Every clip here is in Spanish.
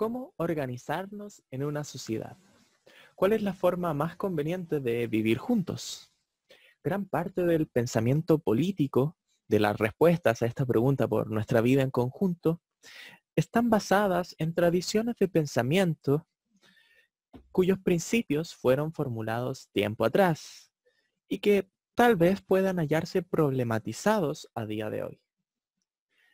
cómo organizarnos en una sociedad. ¿Cuál es la forma más conveniente de vivir juntos? Gran parte del pensamiento político, de las respuestas a esta pregunta por nuestra vida en conjunto, están basadas en tradiciones de pensamiento cuyos principios fueron formulados tiempo atrás y que tal vez puedan hallarse problematizados a día de hoy.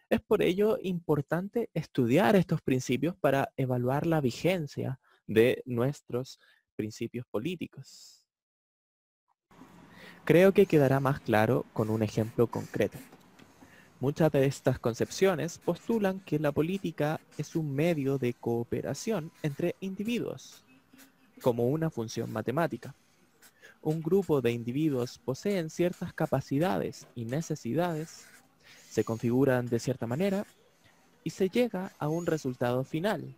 Es por ello importante estudiar estos principios para evaluar la vigencia de nuestros principios políticos. Creo que quedará más claro con un ejemplo concreto. Muchas de estas concepciones postulan que la política es un medio de cooperación entre individuos, como una función matemática. Un grupo de individuos poseen ciertas capacidades y necesidades se configuran de cierta manera y se llega a un resultado final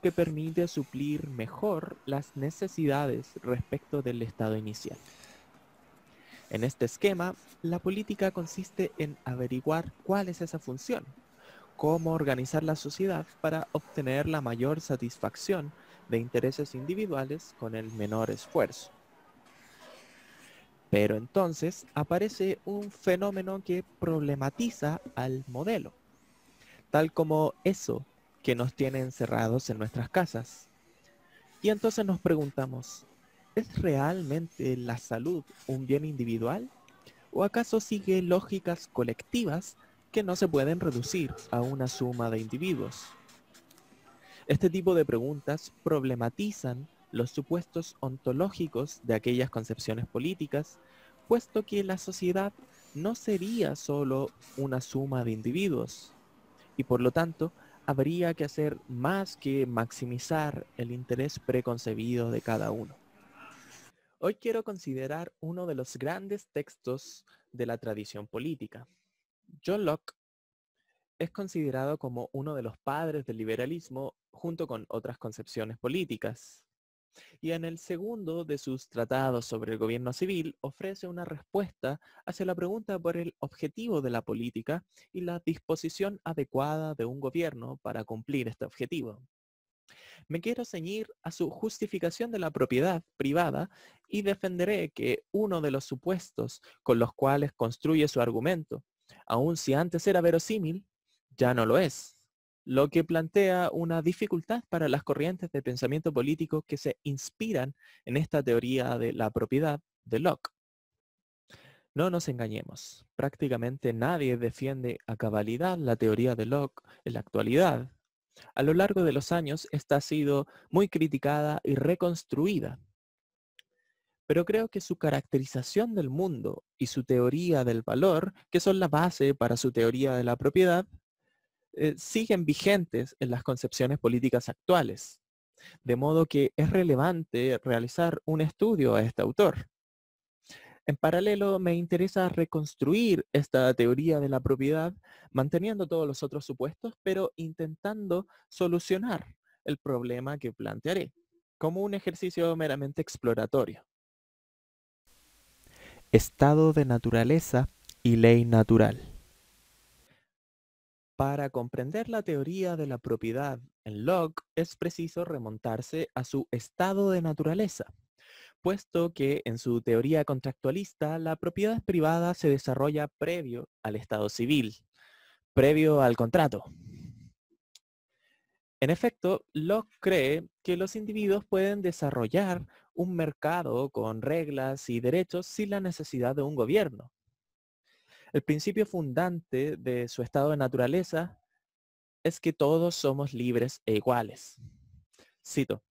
que permite suplir mejor las necesidades respecto del estado inicial. En este esquema, la política consiste en averiguar cuál es esa función, cómo organizar la sociedad para obtener la mayor satisfacción de intereses individuales con el menor esfuerzo. Pero entonces aparece un fenómeno que problematiza al modelo, tal como eso que nos tiene encerrados en nuestras casas. Y entonces nos preguntamos, ¿es realmente la salud un bien individual? ¿O acaso sigue lógicas colectivas que no se pueden reducir a una suma de individuos? Este tipo de preguntas problematizan los supuestos ontológicos de aquellas concepciones políticas, puesto que la sociedad no sería solo una suma de individuos, y por lo tanto habría que hacer más que maximizar el interés preconcebido de cada uno. Hoy quiero considerar uno de los grandes textos de la tradición política. John Locke es considerado como uno de los padres del liberalismo junto con otras concepciones políticas y en el segundo de sus tratados sobre el gobierno civil ofrece una respuesta hacia la pregunta por el objetivo de la política y la disposición adecuada de un gobierno para cumplir este objetivo. Me quiero ceñir a su justificación de la propiedad privada y defenderé que uno de los supuestos con los cuales construye su argumento, aun si antes era verosímil, ya no lo es lo que plantea una dificultad para las corrientes de pensamiento político que se inspiran en esta teoría de la propiedad de Locke. No nos engañemos, prácticamente nadie defiende a cabalidad la teoría de Locke en la actualidad. A lo largo de los años, esta ha sido muy criticada y reconstruida. Pero creo que su caracterización del mundo y su teoría del valor, que son la base para su teoría de la propiedad, eh, siguen vigentes en las concepciones políticas actuales. De modo que es relevante realizar un estudio a este autor. En paralelo, me interesa reconstruir esta teoría de la propiedad, manteniendo todos los otros supuestos, pero intentando solucionar el problema que plantearé, como un ejercicio meramente exploratorio. Estado de naturaleza y ley natural. Para comprender la teoría de la propiedad en Locke es preciso remontarse a su estado de naturaleza, puesto que en su teoría contractualista la propiedad privada se desarrolla previo al estado civil, previo al contrato. En efecto, Locke cree que los individuos pueden desarrollar un mercado con reglas y derechos sin la necesidad de un gobierno. El principio fundante de su estado de naturaleza es que todos somos libres e iguales. Cito.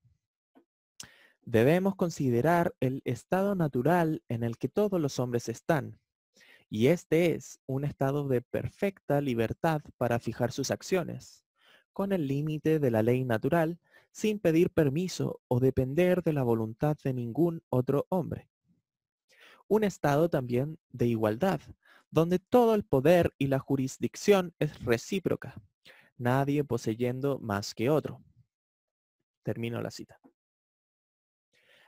Debemos considerar el estado natural en el que todos los hombres están, y este es un estado de perfecta libertad para fijar sus acciones, con el límite de la ley natural, sin pedir permiso o depender de la voluntad de ningún otro hombre. Un estado también de igualdad, donde todo el poder y la jurisdicción es recíproca, nadie poseyendo más que otro. Termino la cita.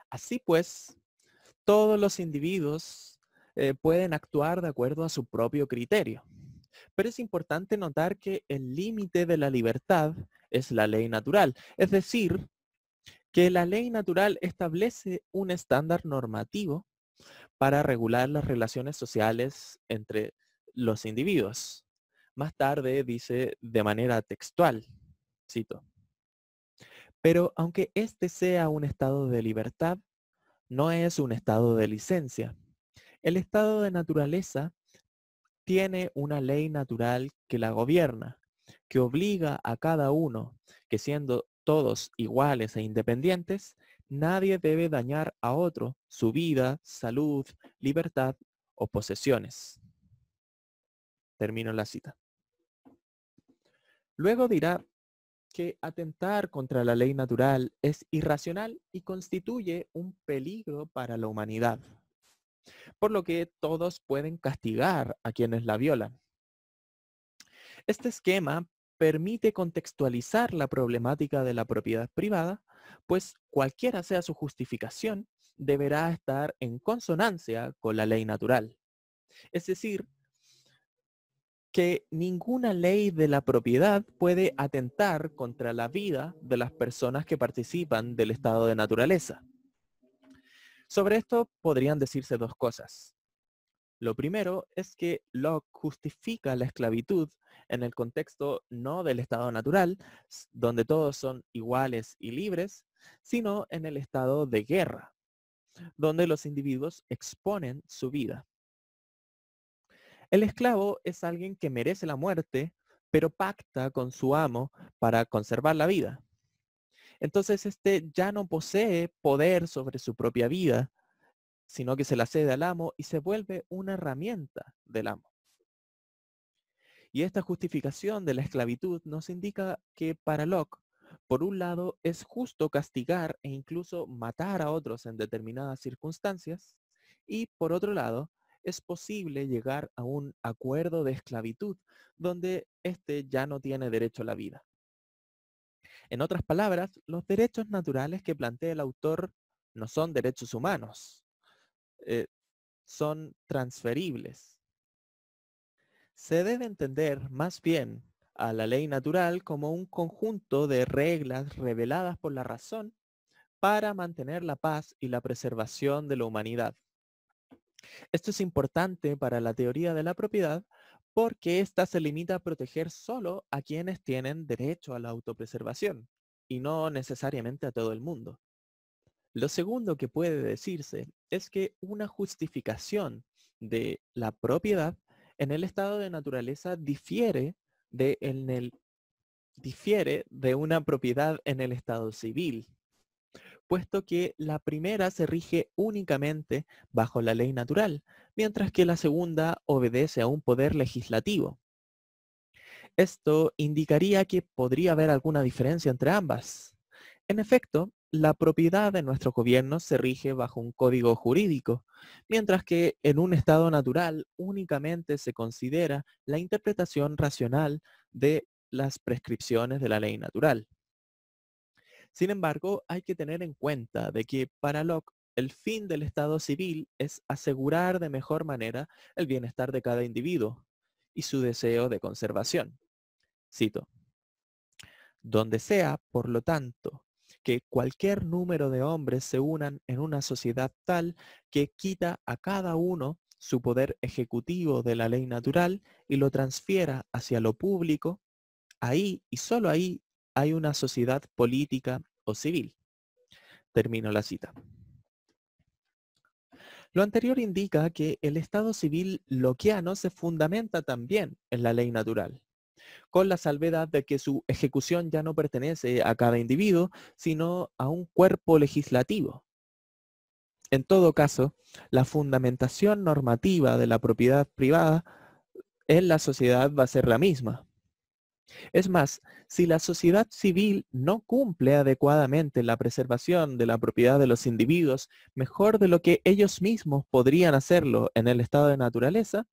Así pues, todos los individuos eh, pueden actuar de acuerdo a su propio criterio. Pero es importante notar que el límite de la libertad es la ley natural, es decir, que la ley natural establece un estándar normativo para regular las relaciones sociales entre los individuos. Más tarde dice de manera textual, cito, pero aunque este sea un estado de libertad, no es un estado de licencia. El estado de naturaleza tiene una ley natural que la gobierna, que obliga a cada uno, que siendo todos iguales e independientes, Nadie debe dañar a otro, su vida, salud, libertad o posesiones. Termino la cita. Luego dirá que atentar contra la ley natural es irracional y constituye un peligro para la humanidad, por lo que todos pueden castigar a quienes la violan. Este esquema permite contextualizar la problemática de la propiedad privada, pues cualquiera sea su justificación, deberá estar en consonancia con la ley natural. Es decir, que ninguna ley de la propiedad puede atentar contra la vida de las personas que participan del estado de naturaleza. Sobre esto podrían decirse dos cosas. Lo primero es que Locke justifica la esclavitud en el contexto no del estado natural, donde todos son iguales y libres, sino en el estado de guerra, donde los individuos exponen su vida. El esclavo es alguien que merece la muerte, pero pacta con su amo para conservar la vida. Entonces, este ya no posee poder sobre su propia vida, sino que se la cede al amo y se vuelve una herramienta del amo. Y esta justificación de la esclavitud nos indica que para Locke, por un lado, es justo castigar e incluso matar a otros en determinadas circunstancias, y por otro lado, es posible llegar a un acuerdo de esclavitud donde éste ya no tiene derecho a la vida. En otras palabras, los derechos naturales que plantea el autor no son derechos humanos, eh, son transferibles. Se debe entender más bien a la ley natural como un conjunto de reglas reveladas por la razón para mantener la paz y la preservación de la humanidad. Esto es importante para la teoría de la propiedad porque ésta se limita a proteger solo a quienes tienen derecho a la autopreservación y no necesariamente a todo el mundo. Lo segundo que puede decirse es que una justificación de la propiedad en el estado de naturaleza difiere de, una propiedad en el estado civil, puesto que la primera se rige únicamente bajo la ley natural, mientras que la segunda obedece a un poder legislativo. Esto indicaría que podría haber alguna diferencia entre ambas. En efecto, la propiedad de nuestros gobiernos se rige bajo un código jurídico, mientras que en un estado natural únicamente se considera la interpretación racional de las prescripciones de la ley natural. Sin embargo, hay que tener en cuenta de que para Locke el fin del Estado civil es asegurar de mejor manera el bienestar de cada individuo y su deseo de conservación. Cito. Donde sea, por lo tanto, que cualquier número de hombres se unan en una sociedad tal que quita a cada uno su poder ejecutivo de la ley natural y lo transfiera hacia lo público, ahí y solo ahí hay una sociedad política o civil. Termino la cita. Lo anterior indica que el Estado civil loquiano se fundamenta también en la ley natural, con la salvedad de que su ejecución ya no pertenece a cada individuo, sino a un cuerpo legislativo. En todo caso, la fundamentación normativa de la propiedad privada en la sociedad va a ser la misma. Es más, si la sociedad civil no cumple adecuadamente la preservación de la propiedad de los individuos mejor de lo que ellos mismos podrían hacerlo en el estado de naturaleza,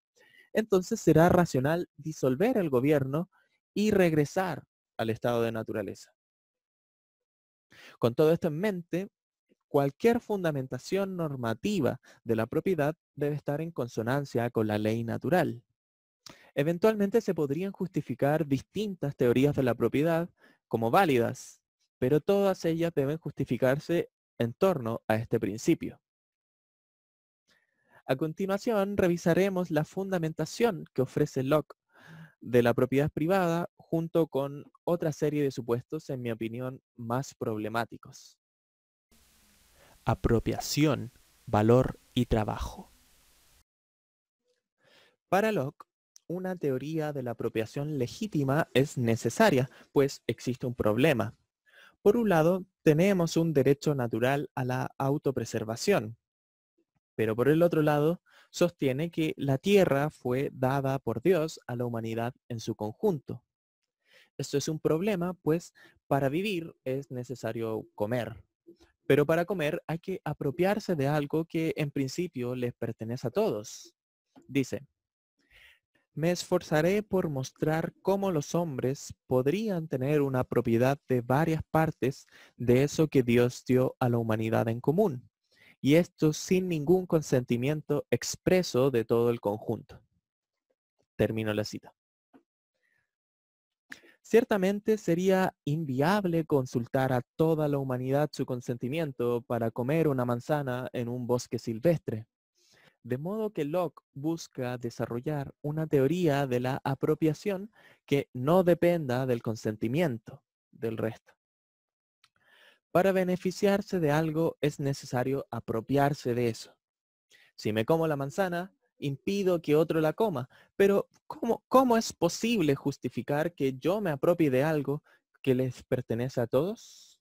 entonces será racional disolver el gobierno y regresar al estado de naturaleza. Con todo esto en mente, cualquier fundamentación normativa de la propiedad debe estar en consonancia con la ley natural. Eventualmente se podrían justificar distintas teorías de la propiedad como válidas, pero todas ellas deben justificarse en torno a este principio. A continuación, revisaremos la fundamentación que ofrece Locke de la propiedad privada junto con otra serie de supuestos, en mi opinión, más problemáticos. Apropiación, valor y trabajo. Para Locke, una teoría de la apropiación legítima es necesaria, pues existe un problema. Por un lado, tenemos un derecho natural a la autopreservación, pero por el otro lado, sostiene que la tierra fue dada por Dios a la humanidad en su conjunto. Esto es un problema, pues para vivir es necesario comer. Pero para comer hay que apropiarse de algo que en principio les pertenece a todos. Dice, me esforzaré por mostrar cómo los hombres podrían tener una propiedad de varias partes de eso que Dios dio a la humanidad en común y esto sin ningún consentimiento expreso de todo el conjunto. Termino la cita. Ciertamente sería inviable consultar a toda la humanidad su consentimiento para comer una manzana en un bosque silvestre. De modo que Locke busca desarrollar una teoría de la apropiación que no dependa del consentimiento del resto. Para beneficiarse de algo es necesario apropiarse de eso. Si me como la manzana, impido que otro la coma, pero ¿cómo, es posible justificar que yo me apropie de algo que les pertenece a todos?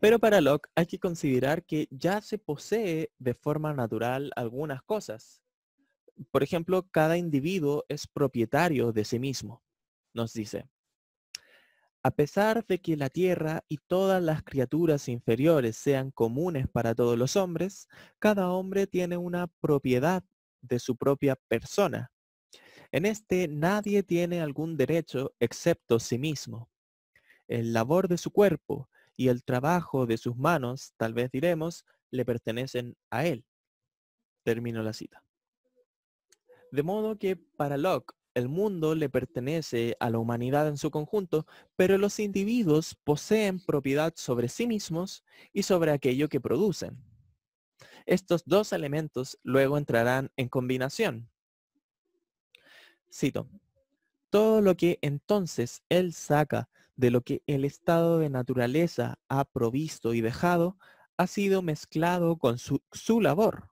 Pero para Locke hay que considerar que ya se posee de forma natural algunas cosas. Por ejemplo, cada individuo es propietario de sí mismo, nos dice. A pesar de que la tierra y todas las criaturas inferiores sean comunes para todos los hombres, cada hombre tiene una propiedad de su propia persona. En este nadie tiene algún derecho excepto sí mismo. El labor de su cuerpo y el trabajo de sus manos, tal vez diremos, le pertenecen a él. Termino la cita. De modo que para Locke, el mundo le pertenece a la humanidad en su conjunto, pero los individuos poseen propiedad sobre sí mismos y sobre aquello que producen. Estos dos elementos luego entrarán en combinación. Cito, todo lo que entonces él saca de lo que el estado de naturaleza ha provisto y dejado, ha sido mezclado con su, labor,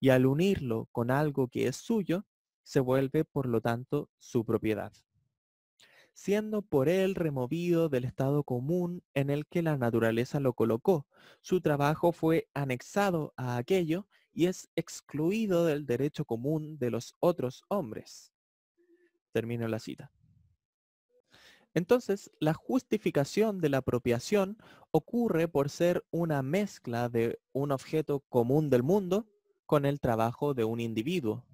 y al unirlo con algo que es suyo, se vuelve, por lo tanto, su propiedad, siendo por él removido del estado común en el que la naturaleza lo colocó. Su trabajo fue anexado a aquello y es excluido del derecho común de los otros hombres. Termino la cita. Entonces, la justificación de la apropiación ocurre por ser una mezcla de un objeto común del mundo con el trabajo de un individuo.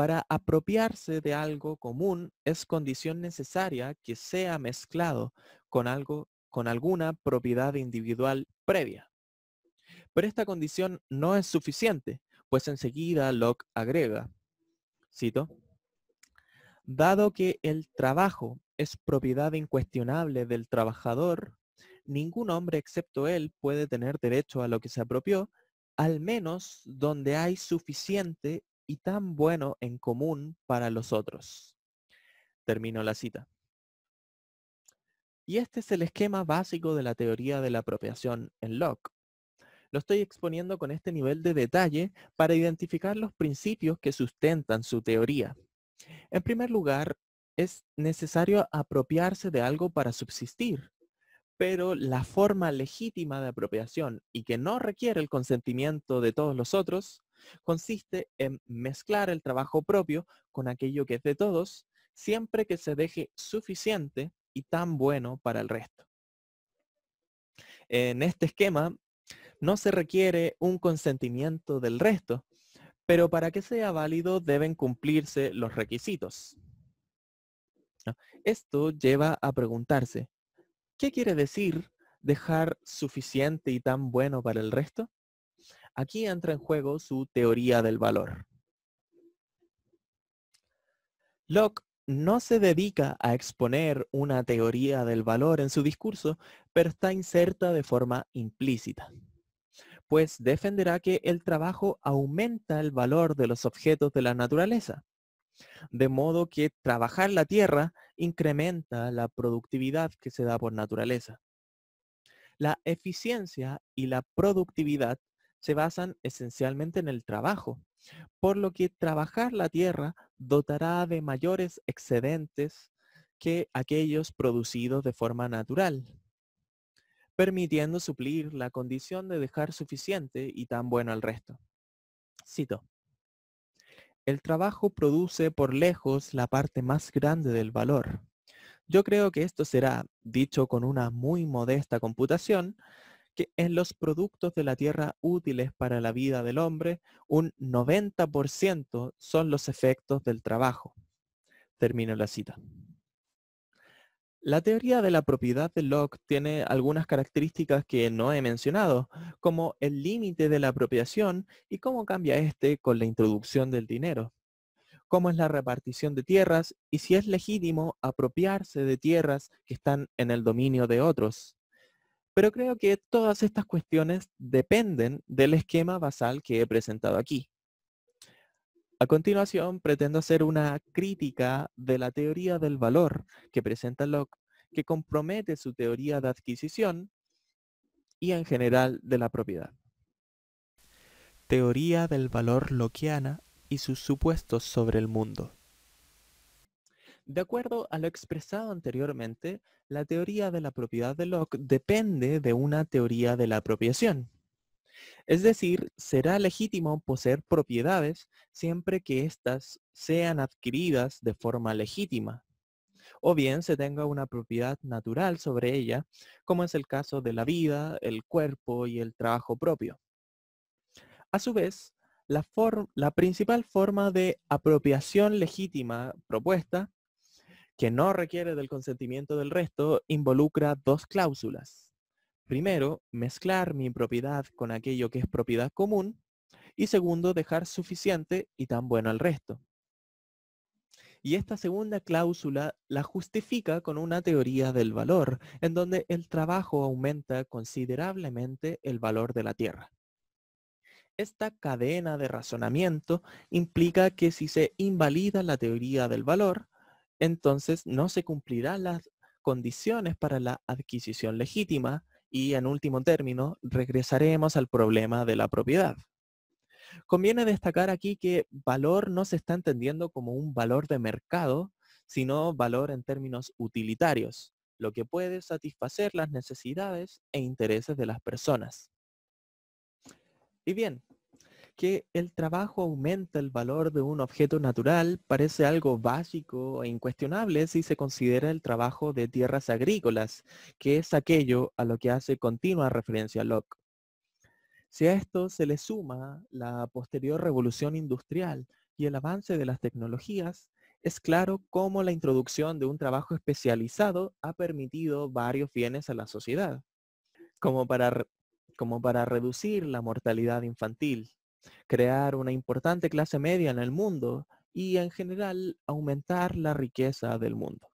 Para apropiarse de algo común es condición necesaria que sea mezclado con algo con alguna propiedad individual previa. Pero esta condición no es suficiente, pues enseguida Locke agrega, cito, Dado que el trabajo es propiedad incuestionable del trabajador, ningún hombre excepto él puede tener derecho a lo que se apropió, al menos donde hay suficiente y tan bueno en común para los otros. Termino la cita. Y este es el esquema básico de la teoría de la apropiación en Locke. Lo estoy exponiendo con este nivel de detalle para identificar los principios que sustentan su teoría. En primer lugar, es necesario apropiarse de algo para subsistir, pero la forma legítima de apropiación y que no requiere el consentimiento de todos los otros Consiste en mezclar el trabajo propio con aquello que es de todos, siempre que se deje suficiente y tan bueno para el resto. En este esquema, no se requiere un consentimiento del resto, pero para que sea válido deben cumplirse los requisitos. Ah, esto lleva a preguntarse, ¿qué quiere decir dejar suficiente y tan bueno para el resto? Aquí entra en juego su teoría del valor. Locke no se dedica a exponer una teoría del valor en su discurso, pero está inserta de forma implícita, pues defenderá que el trabajo aumenta el valor de los objetos de la naturaleza, de modo que trabajar la tierra incrementa la productividad que se da por naturaleza. La eficiencia y la productividad se basan esencialmente en el trabajo, por lo que trabajar la tierra dotará de mayores excedentes que aquellos producidos de forma natural, permitiendo suplir la condición de dejar suficiente y tan bueno al resto. Cito. El trabajo produce por lejos la parte más grande del valor. Yo creo que esto será, dicho con una muy modesta computación, en los productos de la tierra útiles para la vida del hombre, un 90% son los efectos del trabajo. Termino la cita. La teoría de la propiedad de Locke tiene algunas características que no he mencionado, como el límite de la apropiación y cómo cambia este con la introducción del dinero, cómo es la repartición de tierras y si es legítimo apropiarse de tierras que están en el dominio de otros, pero creo que todas estas cuestiones dependen del esquema basal que he presentado aquí. A continuación, pretendo hacer una crítica de la teoría del valor que presenta Locke, que compromete su teoría de adquisición y en general de la propiedad. Teoría del valor Lockeana y sus supuestos sobre el mundo. De acuerdo a lo expresado anteriormente, la teoría de la propiedad de Locke depende de una teoría de la apropiación. Es decir, será legítimo poseer propiedades siempre que éstas sean adquiridas de forma legítima, o bien se tenga una propiedad natural sobre ella, como es el caso de la vida, el cuerpo y el trabajo propio. A su vez, la, la principal forma de apropiación legítima propuesta que no requiere del consentimiento del resto involucra dos cláusulas. Primero, mezclar mi propiedad con aquello que es propiedad común y segundo, dejar suficiente y tan bueno al resto. Y esta segunda cláusula la justifica con una teoría del valor, en donde el trabajo aumenta considerablemente el valor de la tierra. Esta cadena de razonamiento implica que si se invalida la teoría del valor, entonces no se cumplirán las condiciones para la adquisición legítima y, en último término, regresaremos al problema de la propiedad. Conviene destacar aquí que valor no se está entendiendo como un valor de mercado, sino valor en términos utilitarios, lo que puede satisfacer las necesidades e intereses de las personas. Y bien, que el trabajo aumenta el valor de un objeto natural parece algo básico e incuestionable si se considera el trabajo de tierras agrícolas, que es aquello a lo que hace continua referencia Locke. Si a esto se le suma la posterior revolución industrial y el avance de las tecnologías, es claro cómo la introducción de un trabajo especializado ha permitido varios bienes a la sociedad, como para, como para reducir la mortalidad infantil, crear una importante clase media en el mundo y en general aumentar la riqueza del mundo.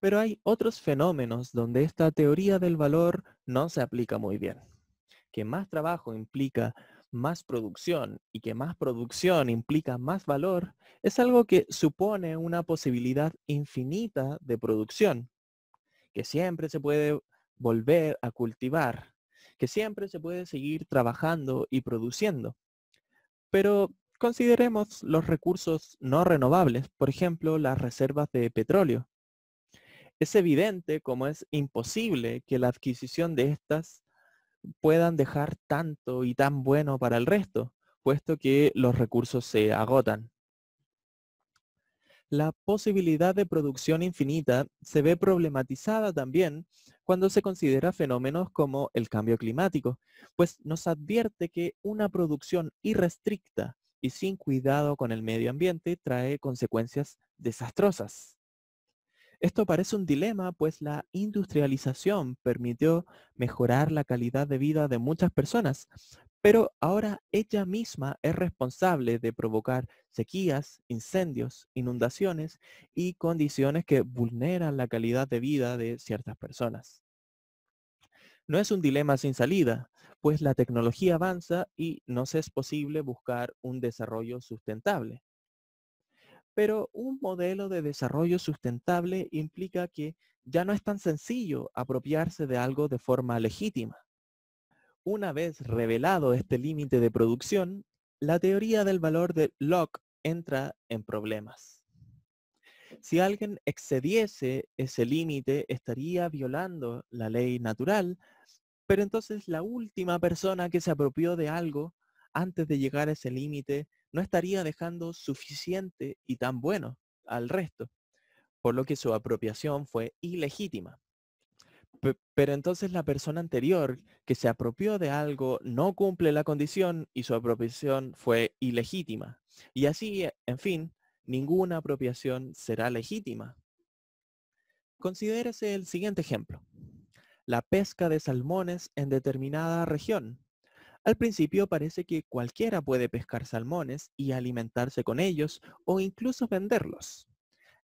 Pero hay otros fenómenos donde esta teoría del valor no se aplica muy bien, que más trabajo implica más producción y que más producción implica más valor, es algo que supone una posibilidad infinita de producción, que siempre se puede volver a cultivar, que siempre se puede seguir trabajando y produciendo. Pero consideremos los recursos no renovables, por ejemplo, las reservas de petróleo. Es evidente como es imposible que la adquisición de estas puedan dejar tanto y tan bueno para el resto, puesto que los recursos se agotan. La posibilidad de producción infinita se ve problematizada también cuando se considera fenómenos como el cambio climático, pues nos advierte que una producción irrestricta y sin cuidado con el medio ambiente trae consecuencias desastrosas. Esto parece un dilema, pues la industrialización permitió mejorar la calidad de vida de muchas personas, pero ahora ella misma es responsable de provocar sequías, incendios, inundaciones y condiciones que vulneran la calidad de vida de ciertas personas. No es un dilema sin salida, pues la tecnología avanza y nos es posible buscar un desarrollo sustentable. Pero un modelo de desarrollo sustentable implica que ya no es tan sencillo apropiarse de algo de forma legítima una vez revelado este límite de producción, la teoría del valor de Locke entra en problemas. Si alguien excediese ese límite, estaría violando la ley natural, pero entonces la última persona que se apropió de algo antes de llegar a ese límite no estaría dejando suficiente y tan bueno al resto, por lo que su apropiación fue ilegítima. Pero entonces la persona anterior que se apropió de algo no cumple la condición y su apropiación fue ilegítima. Y así, eh, en fin, ninguna apropiación será legítima. Considérese el siguiente ejemplo. La pesca de salmones en determinada región. Al principio parece que cualquiera puede pescar salmones y alimentarse con ellos o incluso venderlos.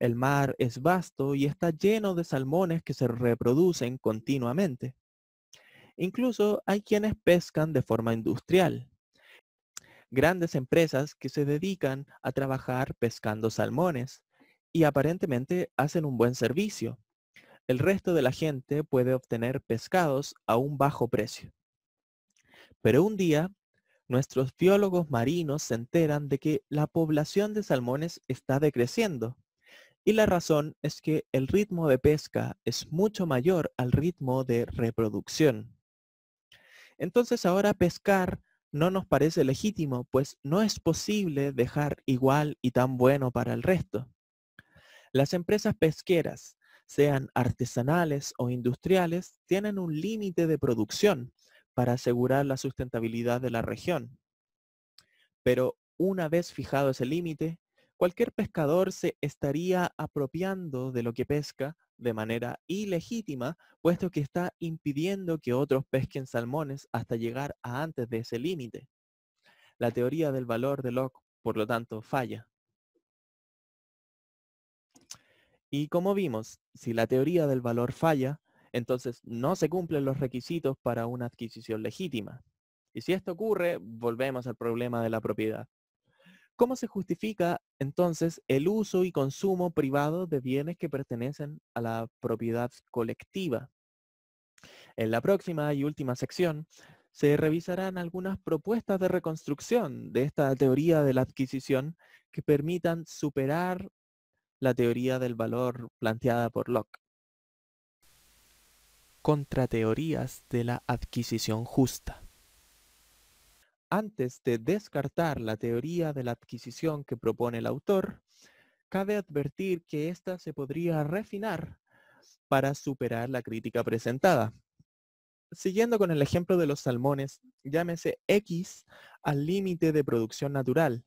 El mar es vasto y está lleno de salmones que se reproducen continuamente. Incluso hay quienes pescan de forma industrial. Grandes empresas que se dedican a trabajar pescando salmones y aparentemente hacen un buen servicio. El resto de la gente puede obtener pescados a un bajo precio. Pero un día, nuestros biólogos marinos se enteran de que la población de salmones está decreciendo y la razón es que el ritmo de pesca es mucho mayor al ritmo de reproducción. Entonces ahora pescar no nos parece legítimo, pues no es posible dejar igual y tan bueno para el resto. Las empresas pesqueras, sean artesanales o industriales, tienen un límite de producción para asegurar la sustentabilidad de la región. Pero una vez fijado ese límite, cualquier pescador se estaría apropiando de lo que pesca de manera ilegítima, puesto que está impidiendo que otros pesquen salmones hasta llegar a antes de ese límite. La teoría del valor de Locke, por lo tanto, falla. Y como vimos, si la teoría del valor falla, entonces no se cumplen los requisitos para una adquisición legítima. Y si esto ocurre, volvemos al problema de la propiedad. ¿Cómo se justifica entonces el uso y consumo privado de bienes que pertenecen a la propiedad colectiva? En la próxima y última sección se revisarán algunas propuestas de reconstrucción de esta teoría de la adquisición que permitan superar la teoría del valor planteada por Locke. teorías de la adquisición justa. Antes de descartar la teoría de la adquisición que propone el autor, cabe advertir que ésta se podría refinar para superar la crítica presentada. Siguiendo con el ejemplo de los salmones, llámese X al límite de producción natural,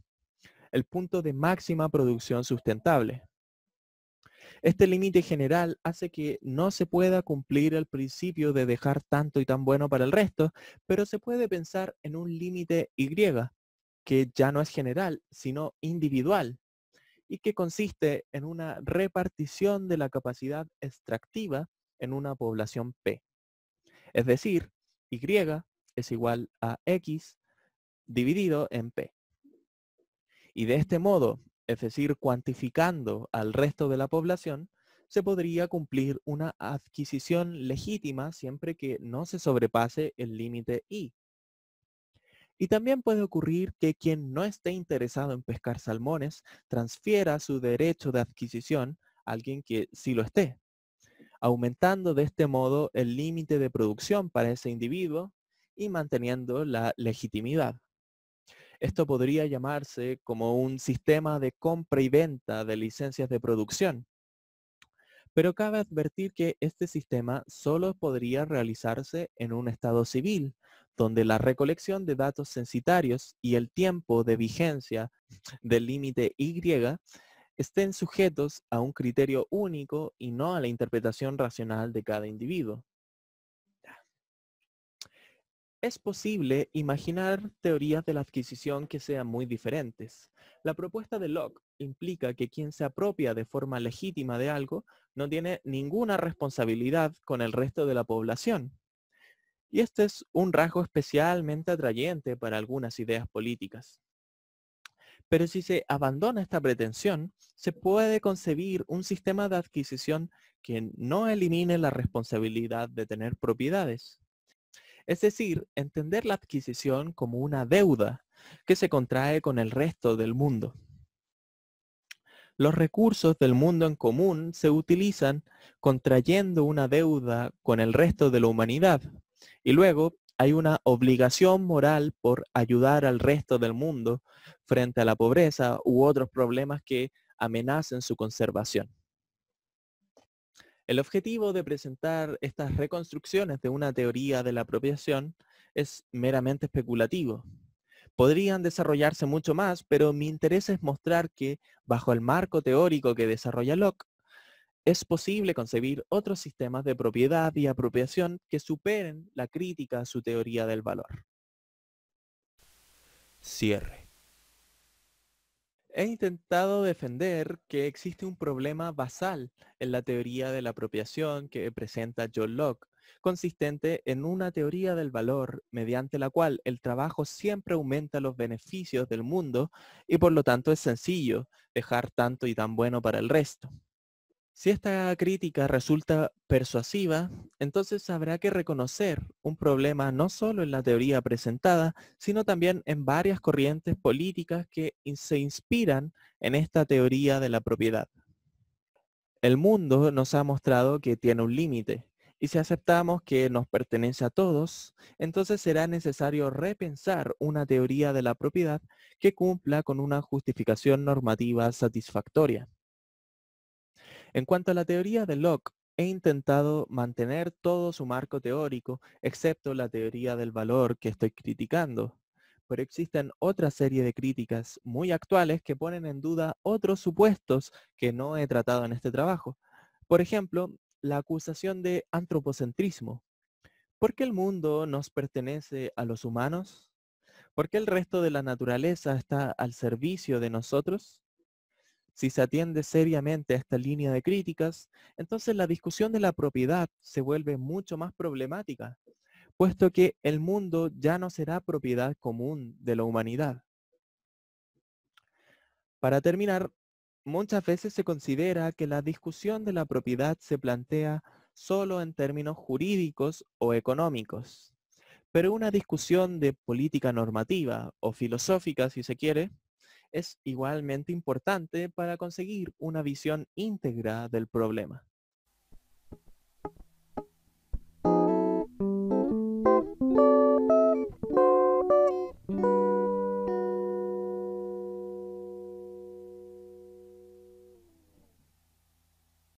el punto de máxima producción sustentable. Este límite general hace que no se pueda cumplir el principio de dejar tanto y tan bueno para el resto, pero se puede pensar en un límite Y, que ya no es general, sino individual, y que consiste en una repartición de la capacidad extractiva en una población P. Es decir, Y es igual a X dividido en P. Y de este modo, es decir, cuantificando al resto de la población, se podría cumplir una adquisición legítima siempre que no se sobrepase el límite I. Y también puede ocurrir que quien no esté interesado en pescar salmones transfiera su derecho de adquisición a alguien que sí lo esté, aumentando de este modo el límite de producción para ese individuo y manteniendo la legitimidad. Esto podría llamarse como un sistema de compra y venta de licencias de producción. Pero cabe advertir que este sistema solo podría realizarse en un estado civil, donde la recolección de datos censitarios y el tiempo de vigencia del límite Y estén sujetos a un criterio único y no a la interpretación racional de cada individuo. Es posible imaginar teorías de la adquisición que sean muy diferentes. La propuesta de Locke implica que quien se apropia de forma legítima de algo no tiene ninguna responsabilidad con el resto de la población. Y este es un rasgo especialmente atrayente para algunas ideas políticas. Pero si se abandona esta pretensión, se puede concebir un sistema de adquisición que no elimine la responsabilidad de tener propiedades es decir, entender la adquisición como una deuda que se contrae con el resto del mundo. Los recursos del mundo en común se utilizan contrayendo una deuda con el resto de la humanidad y luego hay una obligación moral por ayudar al resto del mundo frente a la pobreza u otros problemas que amenacen su conservación. El objetivo de presentar estas reconstrucciones de una teoría de la apropiación es meramente especulativo. Podrían desarrollarse mucho más, pero mi interés es mostrar que, bajo el marco teórico que desarrolla Locke, es posible concebir otros sistemas de propiedad y apropiación que superen la crítica a su teoría del valor. Cierre. He intentado defender que existe un problema basal en la teoría de la apropiación que presenta John Locke, consistente en una teoría del valor mediante la cual el trabajo siempre aumenta los beneficios del mundo y por lo tanto es sencillo dejar tanto y tan bueno para el resto. Si esta crítica resulta persuasiva, entonces habrá que reconocer un problema no solo en la teoría presentada, sino también en varias corrientes políticas que se inspiran en esta teoría de la propiedad. El mundo nos ha mostrado que tiene un límite, y si aceptamos que nos pertenece a todos, entonces será necesario repensar una teoría de la propiedad que cumpla con una justificación normativa satisfactoria. En cuanto a la teoría de Locke, he intentado mantener todo su marco teórico, excepto la teoría del valor que estoy criticando. Pero existen otra serie de críticas muy actuales que ponen en duda otros supuestos que no he tratado en este trabajo. Por ejemplo, la acusación de antropocentrismo. ¿Por qué el mundo nos pertenece a los humanos? ¿Por qué el resto de la naturaleza está al servicio de nosotros? Si se atiende seriamente a esta línea de críticas, entonces la discusión de la propiedad se vuelve mucho más problemática, puesto que el mundo ya no será propiedad común de la humanidad. Para terminar, muchas veces se considera que la discusión de la propiedad se plantea solo en términos jurídicos o económicos, pero una discusión de política normativa o filosófica, si se quiere, es igualmente importante para conseguir una visión íntegra del problema.